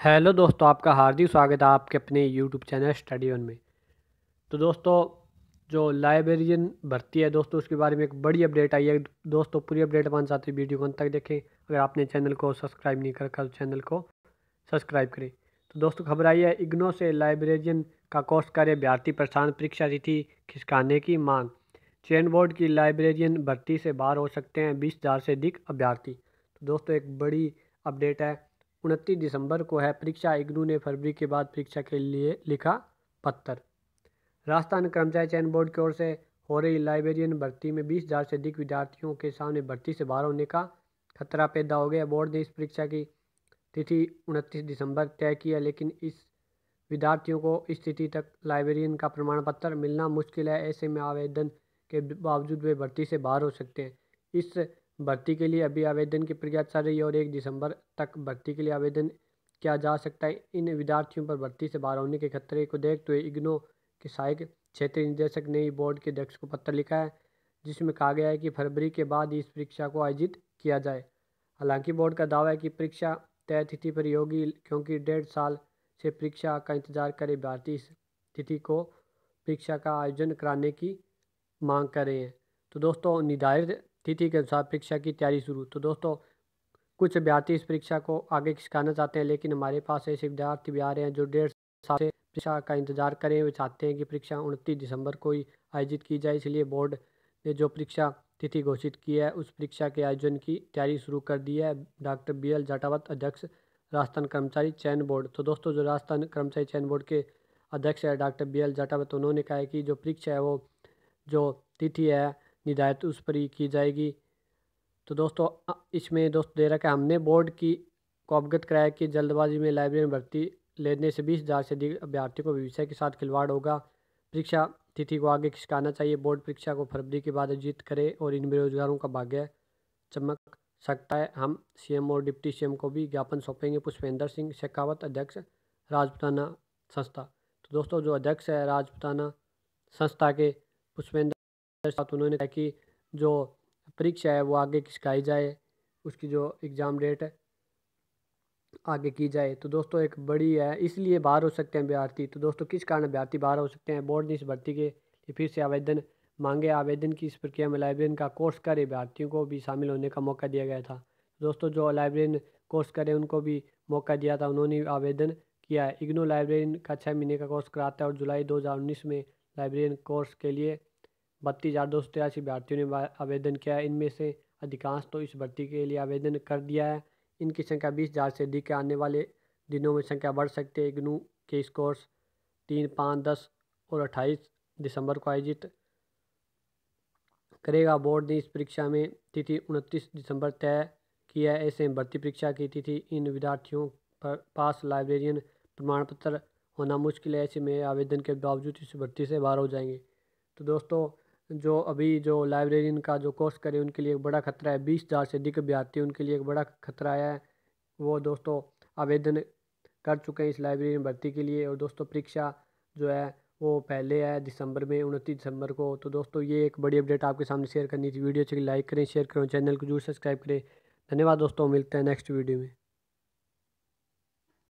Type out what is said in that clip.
hello दोस्तों आपका हार्दिक स्वागत है आपके अपने यूट्यूब चैनल स्टडी वन में तो दोस्तों जो लाइब्रेरियन भर्ती है दोस्तों उसके बारे में एक बड़ी अपडेट आई है दोस्तों पूरी अपडेट चाहते साथ वीडियो को अंत तक देखें अगर आपने चैनल को सब्सक्राइब नहीं कर रखा तो चैनल को सब्सक्राइब करें तो दोस्तों खबर आई है इग्नो से लाइब्रेरियन का कोर्स कार्य भारतीय प्रस्थान परीक्षा तिथि खिसकाने की मांग चयन बोर्ड की लाइब्रेरियन भर्ती से बाहर हो सकते हैं बीस हज़ार से अधिक अभ्यर्थी तो दोस्तों एक बड़ी अपडेट है उनतीस दिसंबर को है परीक्षा इग्नू ने फरवरी के बाद परीक्षा के लिए लिखा पत्थर राजस्थान कर्मचारी चयन बोर्ड की ओर से हो रही लाइब्रेरियन भर्ती में बीस हज़ार से अधिक विद्यार्थियों के सामने भर्ती से बाहर होने का खतरा पैदा हो गया बोर्ड ने इस परीक्षा की तिथि उनतीस दिसंबर तय किया लेकिन इस विद्यार्थियों को इस तिथि तक लाइब्रेरियन का प्रमाण पत्र मिलना मुश्किल है ऐसे में आवेदन के बावजूद वे भर्ती से बाहर हो सकते हैं इस भर्ती के लिए अभी आवेदन की प्रक्रिया चल रही है और एक दिसंबर तक भर्ती के लिए आवेदन किया जा सकता है इन विद्यार्थियों पर भर्ती से बाहर होने के खतरे को देखते हुए इग्नो के सहायक क्षेत्रीय निदेशक ने बोर्ड के अध्यक्ष को पत्र लिखा है जिसमें कहा गया है कि फरवरी के बाद इस परीक्षा को आयोजित किया जाए हालांकि बोर्ड का दावा है कि परीक्षा तय तिथि पर योगी होगी क्योंकि डेढ़ साल से परीक्षा का इंतजार करे भारतीय इस तिथि को परीक्षा का आयोजन कराने की मांग कर रहे हैं तो दोस्तों निर्धारित तिथि के अनुसार परीक्षा की तैयारी शुरू तो दोस्तों कुछ अभ्यर्थी इस परीक्षा को आगे खिसकाना चाहते हैं लेकिन हमारे पास ऐसे विद्यार्थी भी आ रहे हैं जो डेढ़ साल से परीक्षा का इंतजार करें वे चाहते हैं कि परीक्षा उनतीस दिसंबर को ही आयोजित की जाए इसलिए बोर्ड ने जो परीक्षा तिथि घोषित की है उस परीक्षा के आयोजन की तैयारी शुरू कर दी है डॉक्टर बी एल जाटावत अध्यक्ष राजस्थान कर्मचारी चयन बोर्ड तो दोस्तों जो राजस्थान कर्मचारी चयन बोर्ड के अध्यक्ष है डॉक्टर बी एल जाटावत उन्होंने कहा है कि जो परीक्षा है वो जो तिथि है निदायत उस पर ही की जाएगी तो दोस्तों इसमें दोस्त दे रखा है हमने बोर्ड की को अवगत कराया कि जल्दबाजी में लाइब्रेरी में भर्ती लेने से बीस हज़ार से अधिक अभ्यर्थियों को विषय के साथ खिलवाड़ होगा परीक्षा तिथि को आगे खिसकाना चाहिए बोर्ड परीक्षा को फरवरी के बाद आयोजित करे और इन बेरोजगारों का भाग्य चमक सकता है हम सीएम और डिप्टी सीएम को भी ज्ञापन सौंपेंगे पुष्पेंद्र सिंह शेखावत अध्यक्ष राजपुताना संस्था तो दोस्तों जो अध्यक्ष है राजपुताना संस्था के पुष्पेंद्र साथ उन्होंने कहा कि जो परीक्षा है वो आगे खिसकाई जाए उसकी जो एग्ज़ाम डेट है आगे की जाए तो दोस्तों एक बड़ी है इसलिए बाहर हो सकते हैं अभ्यर्थी तो दोस्तों किस कारण अभ्यर्थी बाहर हो सकते हैं बोर्ड ने इस भर्ती के फिर से आवेदन मांगे आवेदन की इस प्रक्रिया में लाइब्रेरियन का कोर्स कर अभ्यर्थियों को भी शामिल होने का मौका दिया गया था दोस्तों जो लाइब्रेरियन कोर्स करें उनको भी मौका दिया था उन्होंने आवेदन किया है इग्नो लाइब्रेरियन का छः महीने का कोर्स कराता है और जुलाई 2019 में लाइब्रेरियन कोर्स के लिए बत्तीस हज़ार दो सौ तिरासी अभ्यर्थियों ने आवेदन किया है इनमें से अधिकांश तो इस भर्ती के लिए आवेदन कर दिया है इनकी संख्या बीस हज़ार से अधिक आने वाले दिनों में संख्या बढ़ सकती है इग्नू के इस कोर्स तीन पाँच दस और अट्ठाईस दिसंबर को आयोजित करेगा बोर्ड ने इस परीक्षा में तिथि उनतीस दिसंबर तय की है ऐसे भर्ती परीक्षा की तिथि इन विद्यार्थियों पर पास लाइब्रेरियन प्रमाण पत्र होना मुश्किल है ऐसे में आवेदन के बावजूद इस भर्ती से बाहर हो जाएंगे तो दोस्तों जो अभी जो लाइब्रेरियन का जो कोर्स करे उनके लिए एक बड़ा खतरा है बीस हज़ार से अधिक अभ्यार्थी उनके लिए एक बड़ा खतरा है वो दोस्तों आवेदन कर चुके हैं इस लाइब्रेरी में भर्ती के लिए और दोस्तों परीक्षा जो है वो पहले है दिसंबर में उनतीस दिसंबर को तो दोस्तों ये एक बड़ी अपडेट आपके सामने शेयर करनी थी वीडियो अच्छी लाइक करें शेयर करें चैनल को जरूर सब्सक्राइब करें धन्यवाद दोस्तों मिलते हैं नेक्स्ट वीडियो में